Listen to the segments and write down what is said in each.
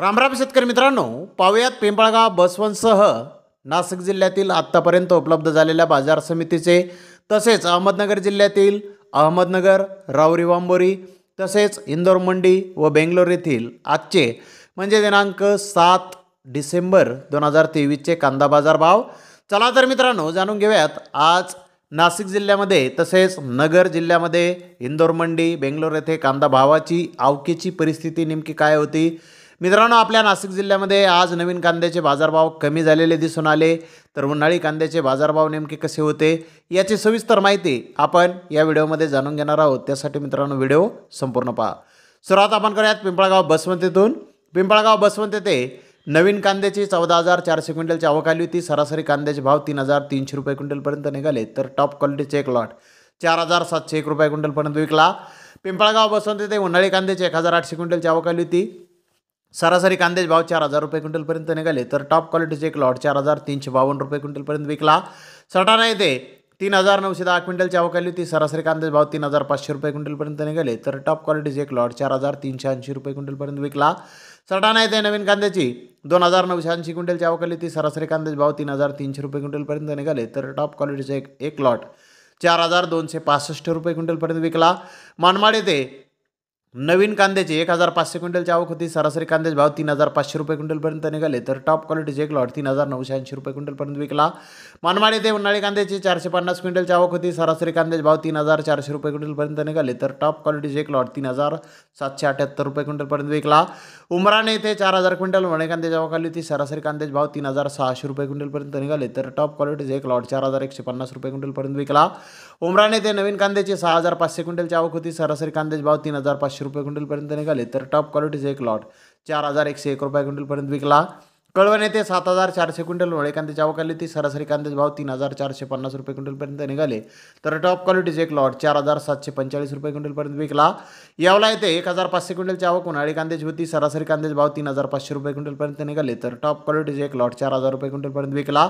रामराम शेतकरी मित्रांनो पाहुयात पिंपळगाव बसवंतसह नाशिक जिल्ह्यातील आत्तापर्यंत उपलब्ध झालेल्या बाजार समितीचे तसेच अहमदनगर जिल्ह्यातील अहमदनगर रावरी वांबोरी तसेच इंदोर मंडी व बेंगलोर येथील आजचे म्हणजे दिनांक सात डिसेंबर दोन हजार तेवीसचे कांदा बाजार भाव चला तर मित्रांनो जाणून घेऊयात आज नाशिक जिल्ह्यामध्ये तसेच नगर जिल्ह्यामध्ये इंदोर मंडी बेंगलोर येथे कांदा भावाची आवकेची परिस्थिती नेमकी काय होती मित्रांनो आपल्या नाशिक जिल्ह्यामध्ये आज नवीन कांद्याचे बाजारभाव कमी झालेले दिसून आले तर उन्हाळी कांद्याचे बाजारभाव नेमके कसे होते याची सविस्तर माहिती आपण या व्हिडिओमध्ये जाणून घेणार आहोत त्यासाठी मित्रांनो व्हिडिओ संपूर्ण पहा सुरुवात आपण करूयात पिंपळगाव बसवंतीतून पिंपळगाव बसवंत येथे नवीन कांद्याची चौदा हजार चारशे क्विंटलची आवक आली होती सरासरी कांद्याचे भाव तीन हजार तीनशे रुपये क्विंटलपर्यंत निघाले तर टॉप क्वालिटीचे एक लॉट चार हजार सातशे एक रुपये क्विंटलपर्यंत विकला पिंपळगाव बसवंत ते उन्हाळी कांद्याची एक हजार आठशे क्विंटलची आवक आली होती सरासरी कांद्याचे भाव चार हजार रुपये क्विंटलपर्यंत निघाले तर टॉप क्वालिटीचे एक लॉट चार हजार तीनशे बावन्न रुपये क्विंटलपर्यंत विकला सटाणा येथे तीन हजार नऊशे दहा क्विंटलची आवक आली होती सरासरी कांद्याचे भाव तीन हजार पाचशे रुपये क्विंटलपर्यंत निघाले तर टॉप क्वालिटीचे एक लॉट चार हजार तीनशे ऐंशी रुपये क्विंटलपर्यंत विकला सटाणा येथे नवीन कांद्याची दोन हजार नऊशे ऐंशी क्विंटलची आवक आली होती सरासरी कांद्याचे भाव तीन हजार तीनशे रुपये क्विंटलपर्यंत निघाले तर टॉप क्वालिटीचे एक एक लॉट चार हजार दोनशे पासष्ट रुपये क्विंटलपर्यंत विकला मानमाड येथे नवीन कांद्याचे एक हजार पाचशे क्विंटलची आवक होती सरासरी कांद्याचे भाव तीन हजार पाचशे रुपये क्विंटलपर्यंत निघाले तर टॉप क्वालिटीचे एक लॉट तीन हजार नऊशे ऐंशी रुपये क्विंटलपर्यंत विकला मनमाड येथे उन्हाळी कांद्याचे चारशे पन्नास क्विंटलची आवक होती सरासरी कांद्याचे भाव तीन हजार चारशे रुपये क्विंटलपर्यंत निघाले तर टॉप क्वालिटीचे एक लॉट तीन हजार सातशे अठ्याहत्तर रुपये क्विंटलपर्यंत विकला उमराने येथे चार हजार क्विंटल वणे कांद्याची आवक आली होती सरासरी कांद्याचे भाव तीन हजार सहाशे रुपये क्विंटलपर्यंत निघाले तर टॉप क्वालिटीचे एक लॉट चार हजार एकशे पन्नास रुपये क्विंटलपर्यंत विकला उमराने ते नवीन कांद्याचे सहा हजार पाचशे क्विंटलची आवक होती सरासरी कांद्याचे भाव तीन हजार पाचशे रुपये क्विंटलपर्यंत निघाले तर टॉप क्वालिटीचे एक लॉट चार हजार एकशे एक रुपये क्विंटलपर्यंत विकला कळवण येथे सात हजार चारशे क्विंटल होळे कांद्याच्या ती सरासरी कांद्याचे भाव तीन हजार चारशे पन्नास रुपये क्विंटलपर्यंत निघाले तर टॉप क्वालिटीचे एक लॉट चार हजार सातशे पंचेचाळीस रुपये क्विंटलपर्यंत विकला यावला येथे एक हजार पाचशे क्विंटलची आवक उन्हाळी कांद्याची होती सरासरी कांद्याचे भाव तीन हजार पाचशे रुपये क्विंटलपर्यंत निघाले तर टॉप क्वालिटीचे एक लॉट चार हजार रुपये क्विंटलपर्यंत विकला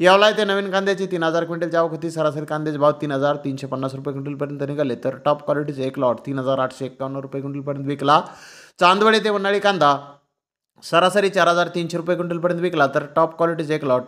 यावला येथे नवीन कांद्याची तीन हजार क्विंटलची आवक होती सरासरी कांद्याचे भाव तीन हजार तीनशे पन्नास रुपये क्विंटलपर्यंत निघाले तर टॉप क्वालिटीचे एक लॉट तीन हजार आठशे एकावन्न रुपये क्विंटलपर्यंत विकला चांदवड येथे उन्हाळी कांदा सरासरी चार हजार तीनशे रुपये क्विंटलपर्यंत विकला तर टॉप क्वालिटीज एक लॉट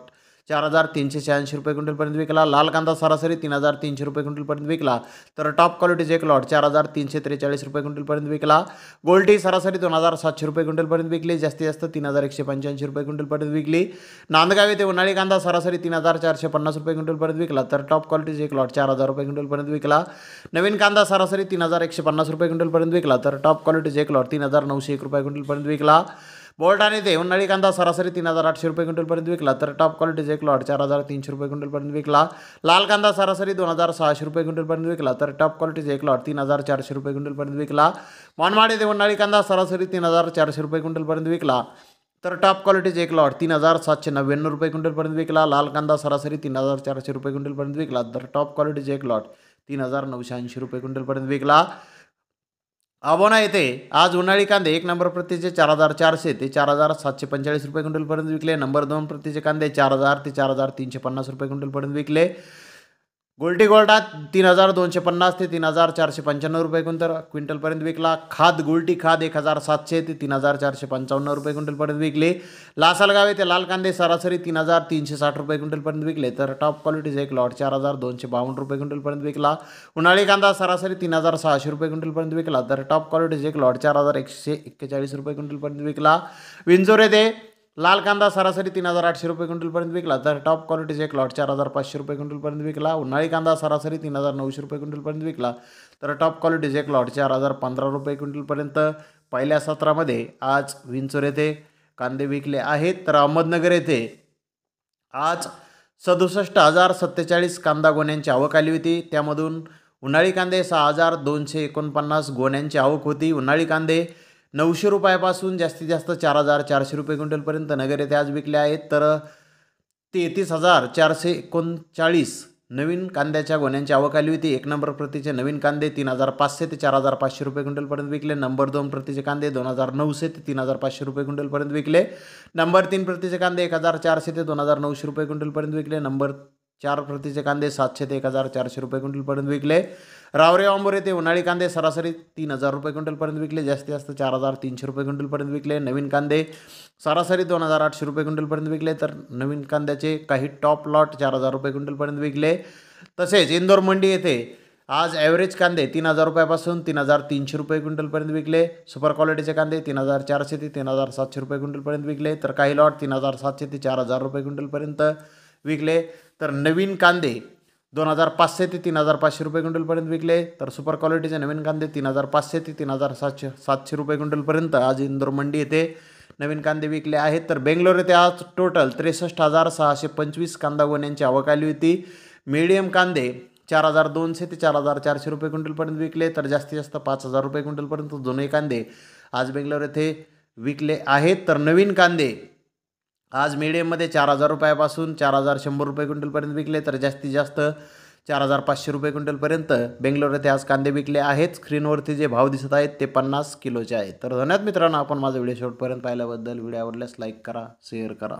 चार हजार तीनशे शहाऐंशी रुपये क्विंटलपर्यंत विकला लाल कांदा सरासरी तीन हजार तीनशे रुपये क्विंटलपर्यंत विकला तर टॉप क्वालिटीज एक लॉट चार हजार तीनशे त्रेचाळीस रुपये क्विंटलपर्यंत विकला गोल्टी सरासरी दोन हजार सातशे रुपये क्विंटलपर्यंत विकली जास्तीत जास्त तीन हजार एकशे पंच्याऐंशी रुपये क्विंटलपर्यंत विकली नांदगाव येथे उन्हाळी कांदा सरासरी तीन हजार चारशे पन्नास रुपये क्विंटलपर्यंत विकला तर टॉप क्वालिटीज एक लॉट चार हजार रुपये क्विंटलपर्यंत विकला नवीन कांदा सरासरी तीन हजार एकशे पन्नास रुपये क्विंटलपर्यंत विकला तर टॉप क्वालिटीज एक लॉट तीन हजार नऊशे एक रुपये क्विंटलपर्यंत विकला ते उन्हाळी कांदा सरासरी तीन हजार आठशे रुपये क्विंटलपर्यंत विकला तर टॉप क्वालिटीचा एक लॉट चार हजार तीनशे रुपये क्विंटलपर्यंत विकला लाल कांदा सरासरी दोन हजार सहाशे रुपये क्विंटलपर्यंत विकला तर टॉप क्वालिटीचा एक लॉट तीन हजार चारशे रुपये क्विंटलपर्यंत विकला येथे उन्हाळी कांदा सरासरी तीन हजार चारशे रुपये क्विंटलपर्यंत विकला तर टॉप क्वालिटीचे एक लॉट तीन हजार सातशे नव्याण्णव रुपये क्विंटलपर्यंत विकला लाल कांदा सरासरी तीन हजार चारशे रुपये क्विंटलपर्यंत विकला तर टॉप क्वालिटीचे एक लॉट तीन हजार नऊशे ऐंशी रुपये क्विंटलपर्यंत विकला अबोना येथे आज उन्हाळी कांदे एक नंबर प्रतीचे चार हजार चारशे ते चार हजार सातशे पंचेचाळीस रुपये क्विंटलपर्यंत विकले नंबर दोन प्रतीचे कांदे चार हजार ते चार हजार तीनशे पन्नास रुपये क्विंटलपर्यंत विकले गोल्टी गोल्डा तीन हजार दोनशे पन्नास ते तीन हजार चारशे पंच्याण्णव रुपये क्विंटल क्विंटलपर्यंत विकला खाद गोल्टी खाद एक हजार सातशे ते तीन हजार चारशे पंचावन्न रुपये क्विंटलपर्यंत विकले लासलगाव येथे लाल कांदे सरासरी तीन हजार तीनशे साठ रुपये क्विंटलपर्यंत विकले तर टॉप क्वालिटीचा एक लॉट चार हजार दोनशे बावन्न रुपये क्विंटलपर्यंत विकला उन्हाळी कांदा सरासरी तीन हजार सहाशे रुपये क्विंटलपर्यंत विकला तर टॉप क्वालिटीचा एक लॉट चार हजार एकशे एक्केचाळीस रुपये क्विंटलपर्यंत विकला विंजोर येथे लाल कांदा सरासरी तीन हजार आठशे रुपये क्विंटलपर्यंत विकला तर टॉप क्वालिटीचे एक लॉट चार हजार पाचशे रुपये क्विंटलपर्यंत विकला उन्हाळी कांदा सरासरी तीन हजार नऊशे रुपये क्विंटलपर्यंत विकला तर टॉप क्वालिटीचे एक लॉट चार हजार पंधरा रुपये क्विंटलपर्यंत पहिल्या सत्रामध्ये आज विंचोर येथे कांदे विकले आहेत तर अहमदनगर येथे आज सदुसष्ट हजार सत्तेचाळीस कांदा गोण्यांची आवक आली होती त्यामधून उन्हाळी कांदे सहा हजार दोनशे एकोणपन्नास गोण्यांची आवक होती उन्हाळी कांदे नऊशे रुपयापासून जास्तीत जास्त चार हजार चारशे रुपये क्विंटलपर्यंत नगर येथे आज विकले आहेत तर तेहतीस हजार चारशे एकोणचाळीस नवीन कांद्याच्या गोण्यांची आवक आली होती एक नंबर प्रतीचे नवीन कांदे तीन हजार पाचशे ते चार हजार पाचशे रुपये क्विंटलपर्यंत विकले नंबर दोन प्रतीचे कांदे दोन हजार नऊशे ते तीन हजार पाचशे रुपये क्विंटलपर्यंत विकले नंबर तीन प्रतीचे कांदे एक हजार चारशे ते दोन हजार नऊशे रुपये क्विंटलपर्यंत विकले नंबर चार प्रतीचे कांदे सातशे ते एक हजार चारशे रुपये क्विंटलपर्यंत विकले रावरे आंबोर येथे उन्हाळी कांदे सरासरी तीन हजार रुपये क्विंटलपर्यंत विकले जास्तीत जास्त चार हजार तीनशे रुपये क्विंटलपर्यंत विकले नवीन कांदे सरासरी दोन हजार आठशे रुपये क्विंटलपर्यंत विकले तर नवीन कांद्याचे काही टॉप लॉट चार हजार रुपये क्विंटलपर्यंत विकले तसेच इंदोर मंडी येथे आज ॲव्हरेज कांदे तीन हजार रुपयापासून तीन हजार तीनशे रुपये क्विंटलपर्यंत विकले सुपर क्वालिटीचे कांदे तीन हजार चारशे ते तीन हजार सातशे रुपये क्विंटलपर्यंत विकले तर काही लॉट तीन हजार सातशे ते चार हजार रुपये क्विंटलपर्यंत विकले तर नवीन कांदे दोन हजार पाचशे ते तीन हजार पाचशे रुपये क्विंटलपर्यंत विकले तर सुपर क्वालिटीचे नवीन कांदे तीन हजार पाचशे ते तीन हजार सातशे सातशे रुपये क्विंटलपर्यंत आज इंदोर मंडी येथे नवीन कांदे विकले आहेत तर बेंगलोर येथे आज टोटल त्रेसष्ट हजार सहाशे पंचवीस कांदा गोण्यांची आवक आली होती मीडियम कांदे चार हजार दोनशे ते चार हजार चारशे रुपये क्विंटलपर्यंत विकले तर जास्तीत जास्त पाच हजार रुपये क्विंटलपर्यंत दोनही कांदे आज बेंगलोर येथे विकले आहेत तर नवीन कांदे आज मीडियममध्ये चार हजार रुपयापासून चार हजार शंभर रुपये क्विंटलपर्यंत विकले तर जास्तीत जास्त चार हजार पाचशे रुपये क्विंटलपर्यंत बेंगलोर येथे आज कांदे विकले आहेत स्क्रीनवरती जे भाव दिसत आहेत ते पन्नास किलोचे आहेत तर धन्यवाद मित्रांनो आपण माझा व्हिडिओ शेवटपर्यंत पाहिल्याबद्दल व्हिडिओ आवडल्यास लाईक करा शेअर करा